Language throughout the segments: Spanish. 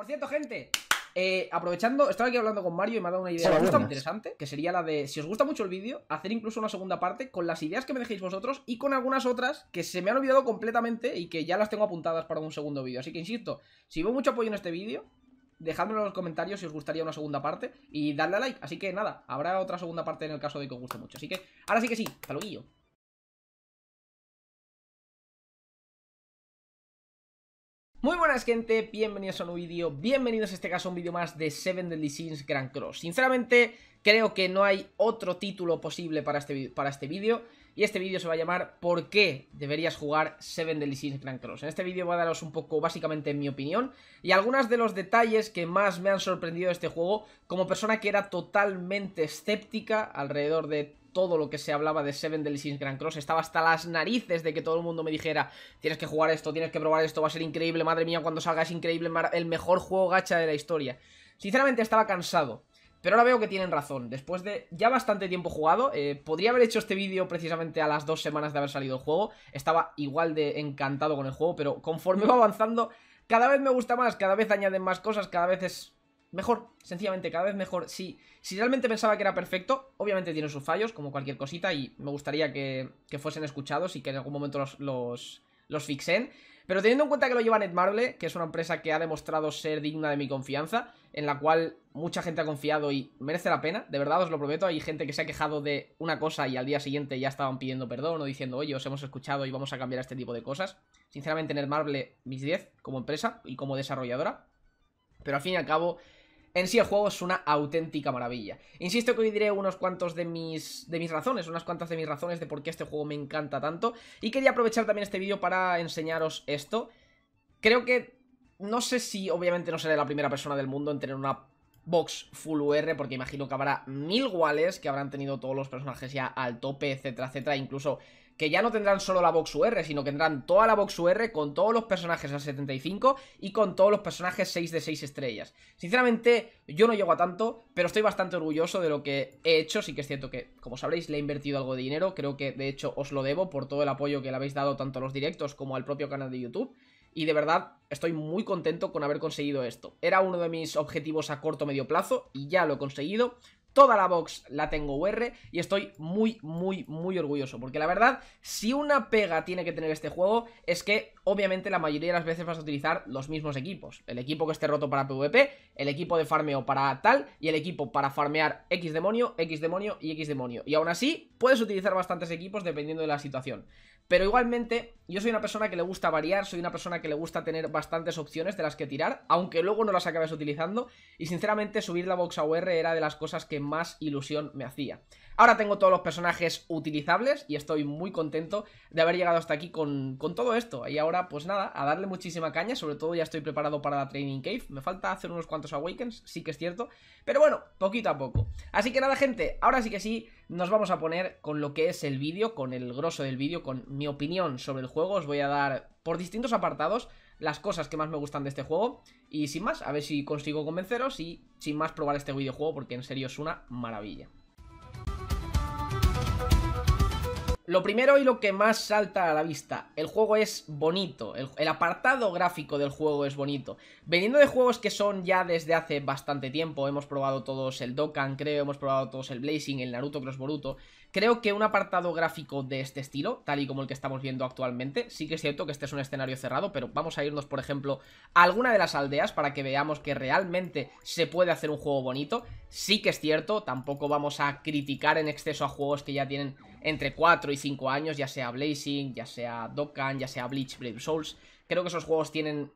Por cierto, gente, eh, aprovechando, estaba aquí hablando con Mario y me ha dado una idea bastante interesante, que sería la de, si os gusta mucho el vídeo, hacer incluso una segunda parte con las ideas que me dejéis vosotros y con algunas otras que se me han olvidado completamente y que ya las tengo apuntadas para un segundo vídeo. Así que insisto, si veo mucho apoyo en este vídeo, dejadmelo en los comentarios si os gustaría una segunda parte y dadle a like. Así que nada, habrá otra segunda parte en el caso de que os guste mucho. Así que, ahora sí que sí, hasta luego. Muy buenas gente, bienvenidos a un nuevo vídeo, bienvenidos en este caso a un vídeo más de Seven Deadly Sins Grand Cross. Sinceramente, creo que no hay otro título posible para este, para este vídeo y este vídeo se va a llamar ¿Por qué deberías jugar Seven Deadly Sins Grand Cross? En este vídeo voy a daros un poco, básicamente, mi opinión y algunos de los detalles que más me han sorprendido de este juego como persona que era totalmente escéptica alrededor de todo lo que se hablaba de Seven Deadly Grand Cross. Estaba hasta las narices de que todo el mundo me dijera, tienes que jugar esto, tienes que probar esto, va a ser increíble, madre mía, cuando salga es increíble, el mejor juego gacha de la historia. Sinceramente estaba cansado. Pero ahora veo que tienen razón. Después de ya bastante tiempo jugado, eh, podría haber hecho este vídeo precisamente a las dos semanas de haber salido el juego. Estaba igual de encantado con el juego, pero conforme va avanzando, cada vez me gusta más, cada vez añaden más cosas, cada vez es mejor, sencillamente cada vez mejor. Si, si realmente pensaba que era perfecto, obviamente tiene sus fallos, como cualquier cosita, y me gustaría que, fuesen escuchados y que en algún momento los, los, los, fixen. Pero teniendo en cuenta que lo lleva Netmarble, que es una empresa que ha demostrado ser digna de mi confianza, en la cual mucha gente ha confiado y merece la pena, de verdad os lo prometo, hay gente que se ha quejado de una cosa y al día siguiente ya estaban pidiendo perdón o diciendo, oye, os hemos escuchado y vamos a cambiar este tipo de cosas. Sinceramente, Netmarble, mis 10 como empresa y como desarrolladora. Pero al fin y al cabo, en sí el juego es una auténtica maravilla. Insisto que hoy diré unos cuantos de mis, de mis razones, unas cuantas de mis razones de por qué este juego me encanta tanto. Y quería aprovechar también este vídeo para enseñaros esto. Creo que... No sé si obviamente no seré la primera persona del mundo en tener una box full UR, porque imagino que habrá mil guales que habrán tenido todos los personajes ya al tope, etcétera, etcétera, incluso que ya no tendrán solo la box UR, sino que tendrán toda la box UR con todos los personajes a 75 y con todos los personajes 6 de 6 estrellas. Sinceramente, yo no llego a tanto, pero estoy bastante orgulloso de lo que he hecho. Sí que es cierto que, como sabréis, le he invertido algo de dinero. Creo que, de hecho, os lo debo por todo el apoyo que le habéis dado tanto a los directos como al propio canal de YouTube. Y de verdad, estoy muy contento con haber conseguido esto. Era uno de mis objetivos a corto medio plazo y ya lo he conseguido. Toda la box la tengo UR y estoy muy, muy, muy orgulloso. Porque la verdad, si una pega tiene que tener este juego, es que obviamente la mayoría de las veces vas a utilizar los mismos equipos. El equipo que esté roto para PvP, el equipo de farmeo para tal y el equipo para farmear X demonio, X demonio y X demonio. Y aún así, puedes utilizar bastantes equipos dependiendo de la situación. Pero igualmente, yo soy una persona que le gusta variar, soy una persona que le gusta tener bastantes opciones de las que tirar, aunque luego no las acabes utilizando, y sinceramente subir la box AOR era de las cosas que más ilusión me hacía. Ahora tengo todos los personajes utilizables y estoy muy contento de haber llegado hasta aquí con, todo esto. Y ahora, pues nada, a darle muchísima caña, sobre todo ya estoy preparado para la Training Cave. Me falta hacer unos cuantos Awakens, sí que es cierto, pero bueno, poquito a poco. Así que nada, gente, ahora sí que sí, nos vamos a poner con lo que es el vídeo, con el grosso del vídeo, con mi opinión sobre el juego. Os voy a dar por distintos apartados las cosas que más me gustan de este juego. Y sin más, a ver si consigo convenceros y sin más probar este videojuego porque en serio es una maravilla. Lo primero y lo que más salta a la vista, el juego es bonito, el, apartado gráfico del juego es bonito. Veniendo de juegos que son ya desde hace bastante tiempo, hemos probado todos el Dokkan, creo, hemos probado todos el Blazing, el Naruto Cross Boruto, Creo que un apartado gráfico de este estilo, tal y como el que estamos viendo actualmente, sí que es cierto que este es un escenario cerrado, pero vamos a irnos, por ejemplo, a alguna de las aldeas para que veamos que realmente se puede hacer un juego bonito. Sí que es cierto, tampoco vamos a criticar en exceso a juegos que ya tienen entre 4 y 5 años, ya sea Blazing, ya sea Dokkan, ya sea Bleach Brave Souls. Creo que esos juegos tienen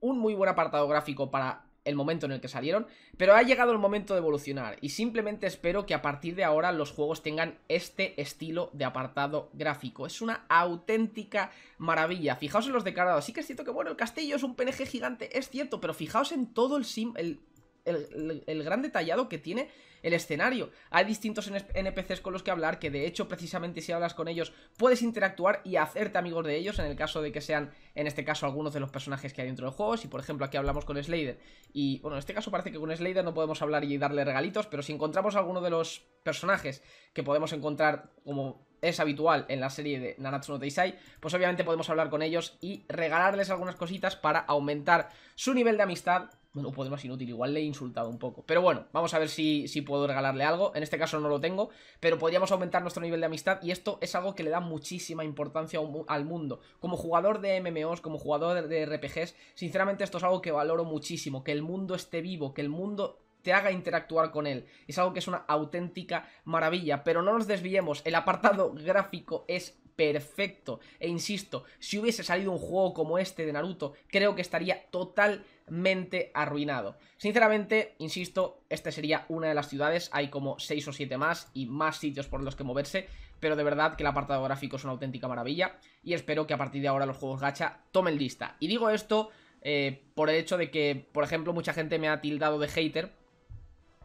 un muy buen apartado gráfico para el momento en el que salieron, pero ha llegado el momento de evolucionar y simplemente espero que a partir de ahora los juegos tengan este estilo de apartado gráfico. Es una auténtica maravilla. Fijaos en los decorados. Sí que es cierto que, bueno, el castillo es un PNG gigante, es cierto, pero fijaos en todo el, sim, el el, gran detallado que tiene el escenario. Hay distintos NPCs con los que hablar, que de hecho precisamente si hablas con ellos puedes interactuar y hacerte amigos de ellos en el caso de que sean, en este caso, algunos de los personajes que hay dentro del juego. Si por ejemplo aquí hablamos con slayer y, bueno, en este caso parece que con slayer no podemos hablar y darle regalitos, pero si encontramos alguno de los personajes que podemos encontrar como es habitual en la serie de Nanatsu no Teisai pues obviamente podemos hablar con ellos y regalarles algunas cositas para aumentar su nivel de amistad no podemos más inútil, igual le he insultado un poco. Pero bueno, vamos a ver si, si puedo regalarle algo. En este caso no lo tengo, pero podríamos aumentar nuestro nivel de amistad y esto es algo que le da muchísima importancia al mundo. Como jugador de MMOs, como jugador de RPGs, sinceramente esto es algo que valoro muchísimo, que el mundo esté vivo, que el mundo te haga interactuar con él. Es algo que es una auténtica maravilla. Pero no nos desviemos, el apartado gráfico es perfecto. E insisto, si hubiese salido un juego como este de Naruto, creo que estaría totalmente arruinado. Sinceramente, insisto, esta sería una de las ciudades, hay como 6 o 7 más y más sitios por los que moverse, pero de verdad que el apartado gráfico es una auténtica maravilla y espero que a partir de ahora los juegos gacha tomen lista. Y digo esto eh, por el hecho de que, por ejemplo, mucha gente me ha tildado de hater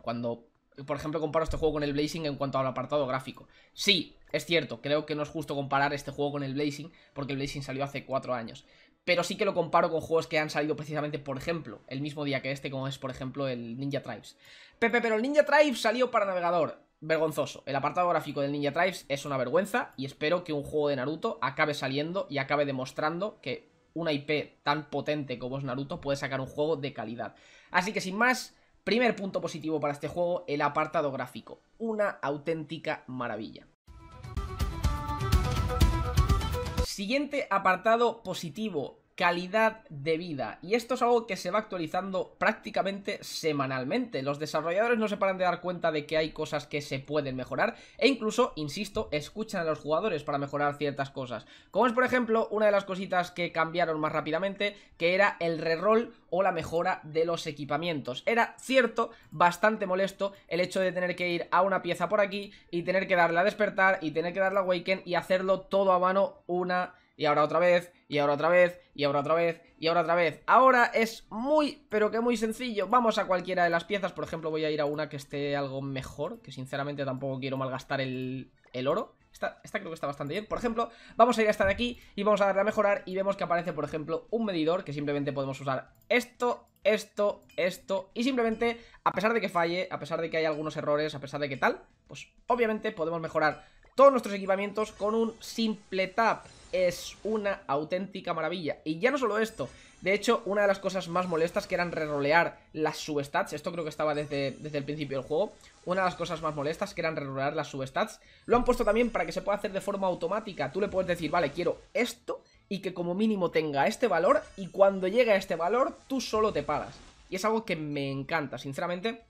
cuando por ejemplo, comparo este juego con el Blazing en cuanto al apartado gráfico. Sí, es cierto, creo que no es justo comparar este juego con el Blazing, porque el Blazing salió hace 4 años. Pero sí que lo comparo con juegos que han salido precisamente, por ejemplo, el mismo día que este, como es, por ejemplo, el Ninja Tribes. Pepe, pero el Ninja Tribes salió para navegador. Vergonzoso. El apartado gráfico del Ninja Tribes es una vergüenza y espero que un juego de Naruto acabe saliendo y acabe demostrando que una IP tan potente como es Naruto puede sacar un juego de calidad. Así que sin más Primer punto positivo para este juego, el apartado gráfico. Una auténtica maravilla. Siguiente apartado positivo, calidad de vida. Y esto es algo que se va actualizando prácticamente semanalmente. Los desarrolladores no se paran de dar cuenta de que hay cosas que se pueden mejorar e incluso, insisto, escuchan a los jugadores para mejorar ciertas cosas. Como es por ejemplo una de las cositas que cambiaron más rápidamente, que era el reroll o la mejora de los equipamientos. Era cierto, bastante molesto el hecho de tener que ir a una pieza por aquí y tener que darle a despertar y tener que darle a awaken y hacerlo todo a mano una y ahora otra vez, y ahora otra vez, y ahora otra vez, y ahora otra vez. Ahora es muy, pero que muy sencillo. Vamos a cualquiera de las piezas, por ejemplo voy a ir a una que esté algo mejor, que sinceramente tampoco quiero malgastar el, el oro. Esta, esta, creo que está bastante bien. Por ejemplo, vamos a ir a esta de aquí y vamos a darle a mejorar y vemos que aparece, por ejemplo, un medidor que simplemente podemos usar esto, esto, esto y simplemente, a pesar de que falle, a pesar de que hay algunos errores, a pesar de que tal, pues obviamente podemos mejorar todos nuestros equipamientos con un simple tap es una auténtica maravilla. Y ya no solo esto, de hecho, una de las cosas más molestas que eran rerolear las substats, esto creo que estaba desde, desde el principio del juego, una de las cosas más molestas que eran rerolear las substats, lo han puesto también para que se pueda hacer de forma automática. Tú le puedes decir, vale, quiero esto y que como mínimo tenga este valor y cuando llegue a este valor tú solo te pagas. Y es algo que me encanta, sinceramente,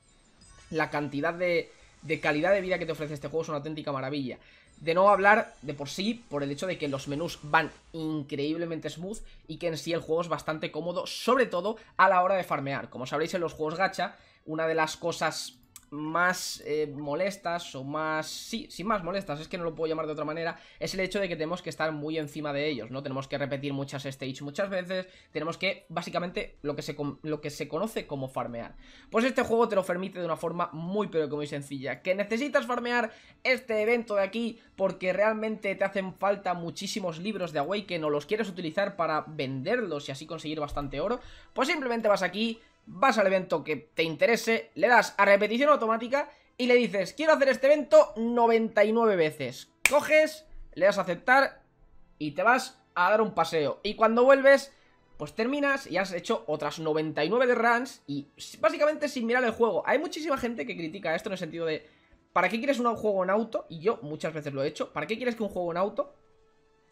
la cantidad de, de calidad de vida que te ofrece este juego es una auténtica maravilla. De no hablar de por sí, por el hecho de que los menús van increíblemente smooth y que en sí el juego es bastante cómodo, sobre todo a la hora de farmear. Como sabréis en los juegos gacha, una de las cosas más eh, molestas o más... Sí, sin más molestas, es que no lo puedo llamar de otra manera, es el hecho de que tenemos que estar muy encima de ellos, ¿no? Tenemos que repetir muchas stages muchas veces, tenemos que, básicamente, lo que se, lo que se conoce como farmear. Pues este juego te lo permite de una forma muy, pero que muy sencilla. Que necesitas farmear este evento de aquí porque realmente te hacen falta muchísimos libros de que no los quieres utilizar para venderlos y así conseguir bastante oro, pues simplemente vas aquí vas al evento que te interese, le das a repetición automática y le dices, quiero hacer este evento 99 veces. Coges, le das a aceptar y te vas a dar un paseo. Y cuando vuelves, pues terminas y has hecho otras 99 de runs y básicamente sin mirar el juego. Hay muchísima gente que critica esto en el sentido de, ¿para qué quieres un juego en auto? Y yo muchas veces lo he hecho, ¿para qué quieres que un juego en auto?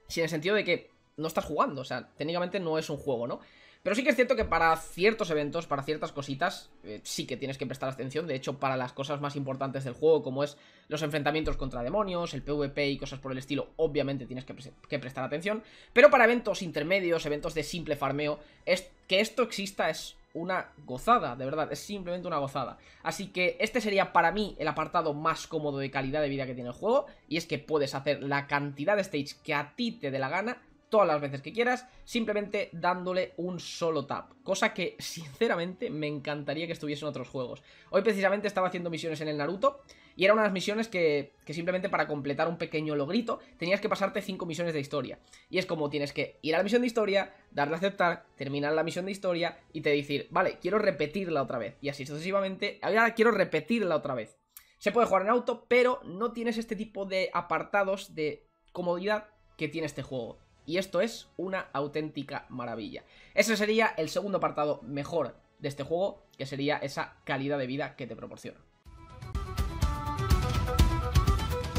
Si en el sentido de que no estás jugando, o sea, técnicamente no es un juego, ¿no? Pero sí que es cierto que para ciertos eventos, para ciertas cositas, eh, sí que tienes que prestar atención. De hecho, para las cosas más importantes del juego, como es los enfrentamientos contra demonios, el PvP y cosas por el estilo, obviamente tienes que, prestar atención. Pero para eventos intermedios, eventos de simple farmeo, es que esto exista es una gozada, de verdad, es simplemente una gozada. Así que este sería para mí el apartado más cómodo de calidad de vida que tiene el juego, y es que puedes hacer la cantidad de stage que a ti te dé la gana todas las veces que quieras, simplemente dándole un solo tap. Cosa que, sinceramente, me encantaría que estuviesen en otros juegos. Hoy precisamente estaba haciendo misiones en el Naruto, y era una de las misiones que, que, simplemente para completar un pequeño logrito tenías que pasarte 5 misiones de historia. Y es como tienes que ir a la misión de historia, darle a aceptar, terminar la misión de historia y te decir, vale, quiero repetirla otra vez. Y así sucesivamente, ahora quiero repetirla otra vez. Se puede jugar en auto, pero no tienes este tipo de apartados de comodidad que tiene este juego y esto es una auténtica maravilla. Ese sería el segundo apartado mejor de este juego, que sería esa calidad de vida que te proporciona.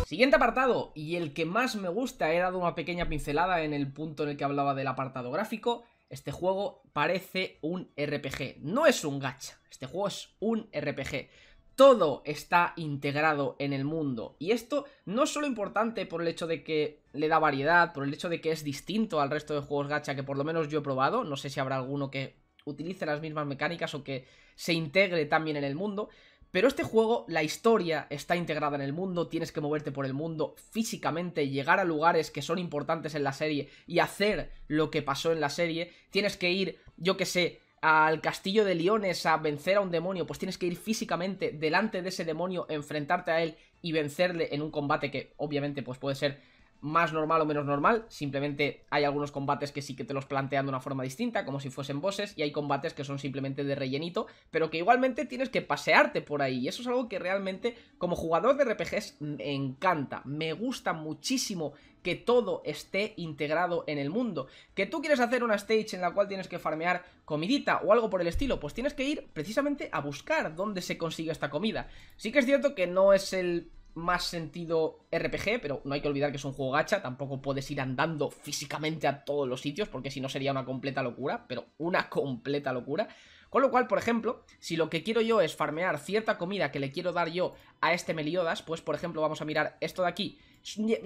Siguiente apartado, y el que más me gusta, he dado una pequeña pincelada en el punto en el que hablaba del apartado gráfico, este juego parece un RPG, no es un gacha, este juego es un RPG todo está integrado en el mundo. Y esto no es solo importante por el hecho de que le da variedad, por el hecho de que es distinto al resto de juegos gacha que por lo menos yo he probado, no sé si habrá alguno que utilice las mismas mecánicas o que se integre también en el mundo, pero este juego, la historia está integrada en el mundo, tienes que moverte por el mundo físicamente, llegar a lugares que son importantes en la serie y hacer lo que pasó en la serie, tienes que ir, yo que sé, al castillo de Liones a vencer a un demonio, pues tienes que ir físicamente delante de ese demonio, enfrentarte a él y vencerle en un combate que obviamente pues puede ser más normal o menos normal, simplemente hay algunos combates que sí que te los plantean de una forma distinta, como si fuesen bosses, y hay combates que son simplemente de rellenito, pero que igualmente tienes que pasearte por ahí, y eso es algo que realmente como jugador de RPGs me encanta, me gusta muchísimo que todo esté integrado en el mundo. Que tú quieres hacer una stage en la cual tienes que farmear comidita o algo por el estilo, pues tienes que ir precisamente a buscar dónde se consigue esta comida. Sí que es cierto que no es el más sentido RPG, pero no hay que olvidar que es un juego gacha, tampoco puedes ir andando físicamente a todos los sitios, porque si no sería una completa locura, pero una completa locura. Con lo cual, por ejemplo, si lo que quiero yo es farmear cierta comida que le quiero dar yo a este Meliodas, pues por ejemplo vamos a mirar esto de aquí,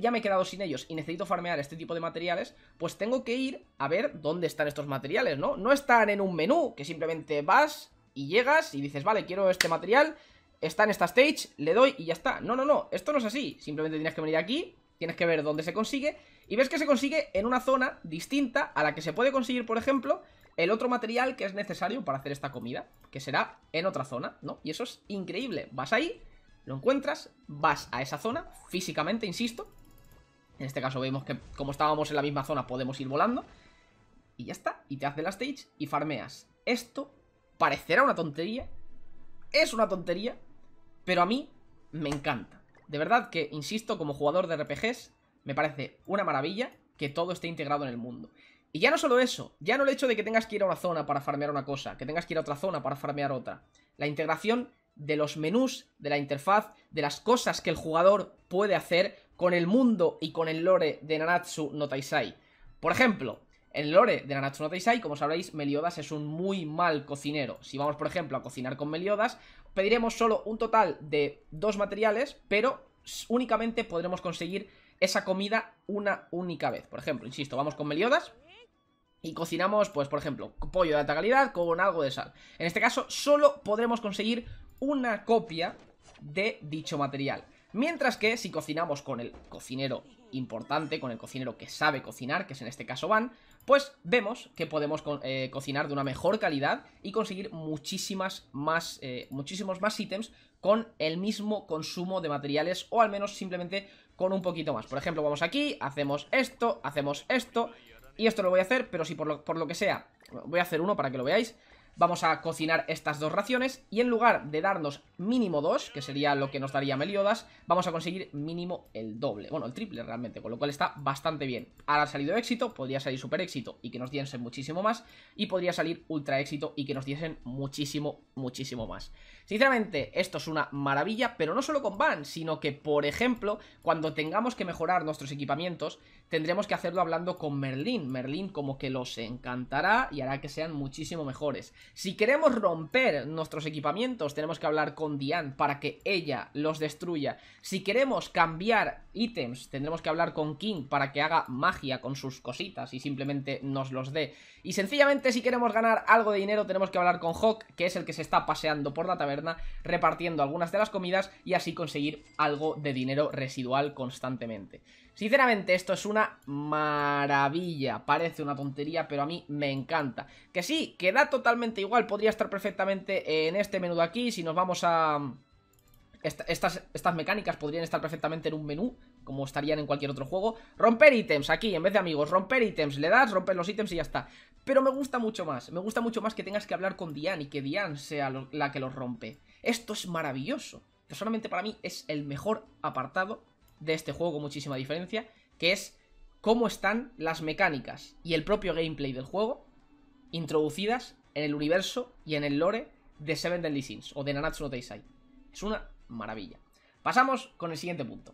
ya me he quedado sin ellos y necesito farmear este tipo de materiales, pues tengo que ir a ver dónde están estos materiales, ¿no? No están en un menú, que simplemente vas y llegas y dices, vale, quiero este material, está en esta stage, le doy y ya está. No, no, no, esto no es así, simplemente tienes que venir aquí, tienes que ver dónde se consigue y ves que se consigue en una zona distinta a la que se puede conseguir, por ejemplo, el otro material que es necesario para hacer esta comida, que será en otra zona, ¿no? Y eso es increíble. Vas ahí, lo encuentras, vas a esa zona, físicamente, insisto. En este caso vemos que como estábamos en la misma zona podemos ir volando. Y ya está, y te hace la stage y farmeas. Esto parecerá una tontería, es una tontería, pero a mí me encanta. De verdad que, insisto, como jugador de RPGs, me parece una maravilla que todo esté integrado en el mundo. Y ya no solo eso, ya no el hecho de que tengas que ir a una zona para farmear una cosa, que tengas que ir a otra zona para farmear otra. La integración de los menús, de la interfaz, de las cosas que el jugador puede hacer con el mundo y con el lore de Nanatsu no Taisai. Por ejemplo, en el lore de Nanatsu no Taisai, como sabréis, Meliodas es un muy mal cocinero. Si vamos, por ejemplo, a cocinar con Meliodas, pediremos solo un total de dos materiales, pero únicamente podremos conseguir esa comida una única vez. Por ejemplo, insisto, vamos con Meliodas, y cocinamos, pues por ejemplo, pollo de alta calidad con algo de sal. En este caso, solo podremos conseguir una copia de dicho material. Mientras que si cocinamos con el cocinero importante, con el cocinero que sabe cocinar, que es en este caso Van, pues vemos que podemos eh, cocinar de una mejor calidad y conseguir muchísimas más, eh, muchísimos más ítems con el mismo consumo de materiales o al menos simplemente con un poquito más. Por ejemplo, vamos aquí, hacemos esto, hacemos esto y esto lo voy a hacer, pero si por lo, que sea, voy a hacer uno para que lo veáis. Vamos a cocinar estas dos raciones y en lugar de darnos mínimo dos, que sería lo que nos daría Meliodas, vamos a conseguir mínimo el doble, bueno, el triple realmente, con lo cual está bastante bien. Ahora ha salido éxito, podría salir super éxito y que nos diesen muchísimo más, y podría salir ultra éxito y que nos diesen muchísimo, muchísimo más. Sinceramente, esto es una maravilla, pero no solo con Van, sino que, por ejemplo, cuando tengamos que mejorar nuestros equipamientos, tendremos que hacerlo hablando con Merlin. Merlin como que los encantará y hará que sean muchísimo mejores. Si queremos romper nuestros equipamientos, tenemos que hablar con Diane para que ella los destruya. Si queremos cambiar ítems, tendremos que hablar con King para que haga magia con sus cositas y simplemente nos los dé. Y sencillamente, si queremos ganar algo de dinero, tenemos que hablar con Hawk, que es el que se está paseando por la taberna repartiendo algunas de las comidas y así conseguir algo de dinero residual constantemente. Sinceramente esto es una maravilla, parece una tontería pero a mí me encanta. Que sí, queda totalmente igual, podría estar perfectamente en este menú de aquí si nos vamos a estas, estas mecánicas podrían estar perfectamente en un menú, como estarían en cualquier otro juego. Romper ítems, aquí, en vez de amigos, romper ítems, le das, rompes los ítems y ya está. Pero me gusta mucho más, me gusta mucho más que tengas que hablar con Diane y que Diane sea la que los rompe. Esto es maravilloso. Personalmente para mí es el mejor apartado de este juego con muchísima diferencia, que es cómo están las mecánicas y el propio gameplay del juego introducidas en el universo y en el lore de Seven Deadly Sins o de Nanatsu no Es una maravilla. Pasamos con el siguiente punto.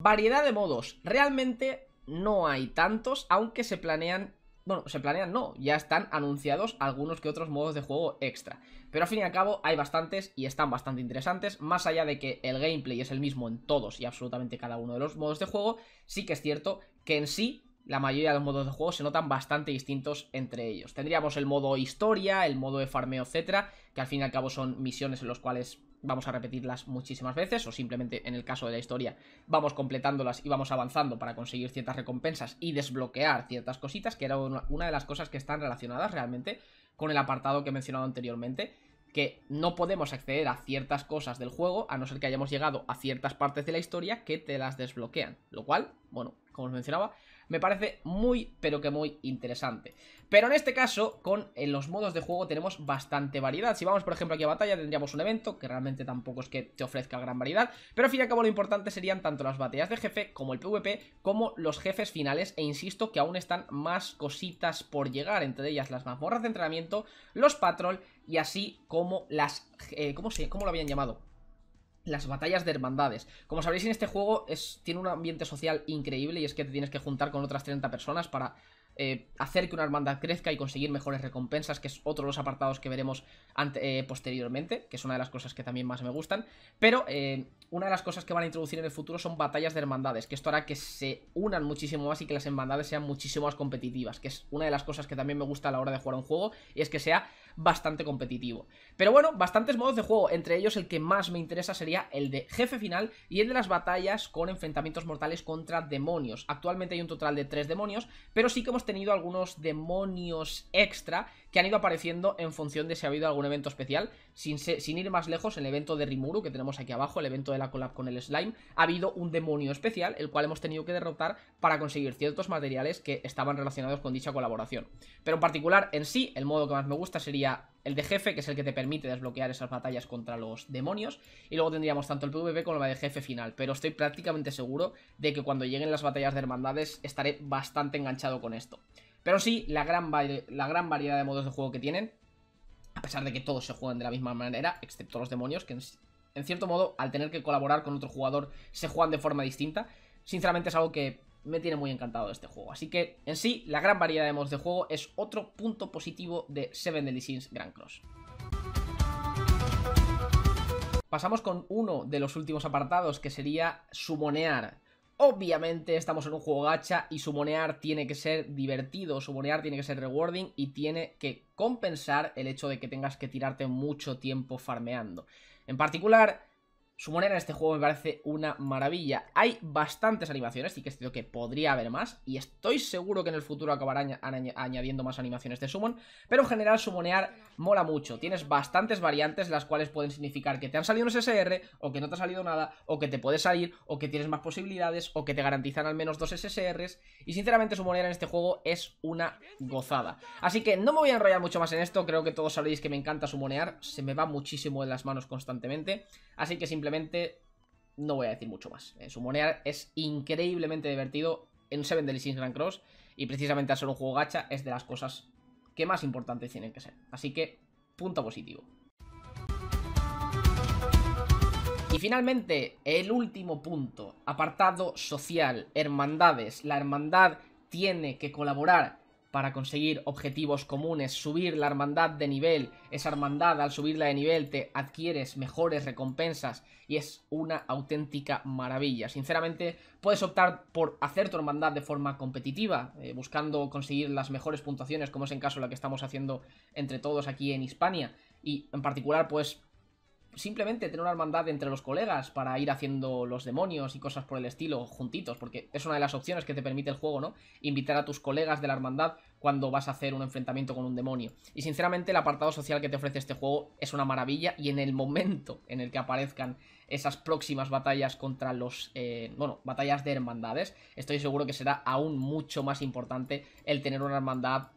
Variedad de modos. Realmente no hay tantos, aunque se planean... Bueno, se planean no, ya están anunciados algunos que otros modos de juego extra. Pero al fin y al cabo hay bastantes y están bastante interesantes, más allá de que el gameplay es el mismo en todos y absolutamente cada uno de los modos de juego, sí que es cierto que en sí la mayoría de los modos de juego se notan bastante distintos entre ellos. Tendríamos el modo historia, el modo de farmeo, etcétera, que al fin y al cabo son misiones en las cuales vamos a repetirlas muchísimas veces, o simplemente en el caso de la historia vamos completándolas y vamos avanzando para conseguir ciertas recompensas y desbloquear ciertas cositas, que era una de las cosas que están relacionadas realmente con el apartado que he mencionado anteriormente, que no podemos acceder a ciertas cosas del juego a no ser que hayamos llegado a ciertas partes de la historia que te las desbloquean, lo cual, bueno, como os mencionaba, me parece muy, pero que muy interesante. Pero en este caso, con los modos de juego tenemos bastante variedad. Si vamos, por ejemplo, aquí a batalla, tendríamos un evento, que realmente tampoco es que te ofrezca gran variedad, pero al fin y al cabo lo importante serían tanto las batallas de jefe, como el PvP, como los jefes finales, e insisto que aún están más cositas por llegar, entre ellas las mazmorras de entrenamiento, los patrol, y así como las... Eh, ¿cómo, se, ¿Cómo lo habían llamado? las batallas de hermandades. Como sabréis, en este juego es, tiene un ambiente social increíble y es que te tienes que juntar con otras 30 personas para eh, hacer que una hermandad crezca y conseguir mejores recompensas, que es otro de los apartados que veremos eh, posteriormente, que es una de las cosas que también más me gustan. Pero eh, una de las cosas que van a introducir en el futuro son batallas de hermandades, que esto hará que se unan muchísimo más y que las hermandades sean muchísimo más competitivas, que es una de las cosas que también me gusta a la hora de jugar un juego, y es que sea bastante competitivo. Pero bueno, bastantes modos de juego, entre ellos el que más me interesa sería el de jefe final y el de las batallas con enfrentamientos mortales contra demonios. Actualmente hay un total de 3 demonios, pero sí que hemos tenido algunos demonios extra que han ido apareciendo en función de si ha habido algún evento especial. Sin, ir más lejos, el evento de Rimuru que tenemos aquí abajo, el evento de la collab con el slime, ha habido un demonio especial, el cual hemos tenido que derrotar para conseguir ciertos materiales que estaban relacionados con dicha colaboración. Pero en particular, en sí, el modo que más me gusta sería el de jefe, que es el que te permite desbloquear esas batallas contra los demonios, y luego tendríamos tanto el PvP como el de jefe final, pero estoy prácticamente seguro de que cuando lleguen las batallas de hermandades estaré bastante enganchado con esto. Pero sí, la gran, la gran variedad de modos de juego que tienen, a pesar de que todos se juegan de la misma manera, excepto los demonios, que en cierto modo, al tener que colaborar con otro jugador, se juegan de forma distinta. Sinceramente es algo que me tiene muy encantado de este juego. Así que, en sí, la gran variedad de modos de juego es otro punto positivo de Seven Deadly Sins Grand Cross. Pasamos con uno de los últimos apartados, que sería sumonear Obviamente estamos en un juego gacha y sumonear tiene que ser divertido, sumonear tiene que ser rewarding y tiene que compensar el hecho de que tengas que tirarte mucho tiempo farmeando. En particular, su en este juego me parece una maravilla. Hay bastantes animaciones, y que es cierto que podría haber más, y estoy seguro que en el futuro acabarán añadiendo más animaciones de summon, pero en general sumonear mola mucho. Tienes bastantes variantes, las cuales pueden significar que te han salido un SSR, o que no te ha salido nada, o que te puede salir, o que tienes más posibilidades, o que te garantizan al menos dos SSRs, y sinceramente sumonear en este juego es una gozada. Así que no me voy a enrollar mucho más en esto, creo que todos sabéis que me encanta sumonear, se me va muchísimo de las manos constantemente, así que simplemente no voy a decir mucho más. su eh, Sumonear es increíblemente divertido en Seven Deadly Grand Cross y precisamente al un juego gacha es de las cosas que más importantes tienen que ser. Así que, punto positivo. Y finalmente, el último punto, apartado social, hermandades. La hermandad tiene que colaborar para conseguir objetivos comunes, subir la hermandad de nivel. Esa hermandad al subirla de nivel te adquieres mejores recompensas y es una auténtica maravilla. Sinceramente, puedes optar por hacer tu hermandad de forma competitiva, eh, buscando conseguir las mejores puntuaciones, como es en caso la que estamos haciendo entre todos aquí en Hispania. Y en particular, pues simplemente tener una hermandad entre los colegas para ir haciendo los demonios y cosas por el estilo juntitos, porque es una de las opciones que te permite el juego, ¿no? Invitar a tus colegas de la hermandad cuando vas a hacer un enfrentamiento con un demonio. Y sinceramente el apartado social que te ofrece este juego es una maravilla y en el momento en el que aparezcan esas próximas batallas contra los, eh, bueno, batallas de hermandades, estoy seguro que será aún mucho más importante el tener una hermandad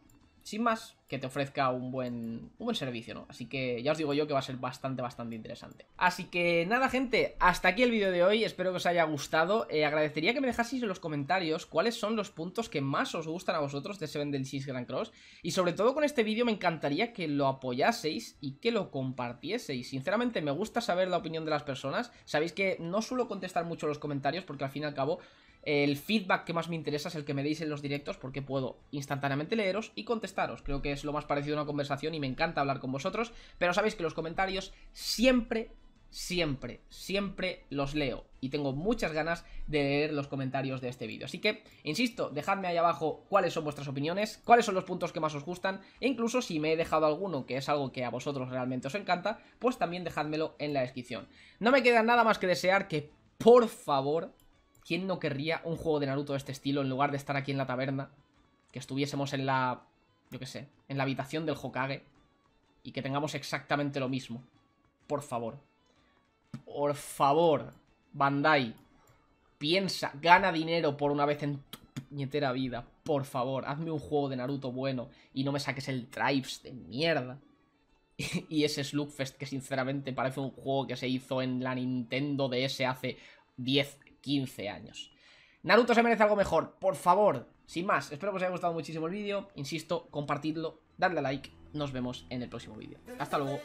sin más, que te ofrezca un buen, un buen servicio, ¿no? Así que ya os digo yo que va a ser bastante, bastante interesante. Así que nada, gente, hasta aquí el vídeo de hoy, espero que os haya gustado. Eh, agradecería que me dejaseis en los comentarios cuáles son los puntos que más os gustan a vosotros de Seven Six Grand Cross. Y sobre todo con este vídeo me encantaría que lo apoyaseis y que lo compartieseis. Sinceramente me gusta saber la opinión de las personas. Sabéis que no suelo contestar mucho los comentarios porque al fin y al cabo el feedback que más me interesa es el que me deis en los directos porque puedo instantáneamente leeros y contestaros. Creo que es lo más parecido a una conversación y me encanta hablar con vosotros, pero sabéis que los comentarios siempre, siempre, siempre los leo y tengo muchas ganas de leer los comentarios de este vídeo. Así que, insisto, dejadme ahí abajo cuáles son vuestras opiniones, cuáles son los puntos que más os gustan, e incluso si me he dejado alguno que es algo que a vosotros realmente os encanta, pues también dejádmelo en la descripción. No me queda nada más que desear que, por favor, ¿Quién no querría un juego de Naruto de este estilo en lugar de estar aquí en la taberna? Que estuviésemos en la... yo qué sé, en la habitación del Hokage y que tengamos exactamente lo mismo. Por favor. Por favor, Bandai, piensa, gana dinero por una vez en tu puñetera vida. Por favor, hazme un juego de Naruto bueno y no me saques el Tribes de mierda. y ese Slugfest que sinceramente parece un juego que se hizo en la Nintendo DS hace 10 años. 15 años. Naruto se merece algo mejor, por favor. Sin más, espero que os haya gustado muchísimo el vídeo. Insisto, compartidlo, darle a like. Nos vemos en el próximo vídeo. Hasta luego.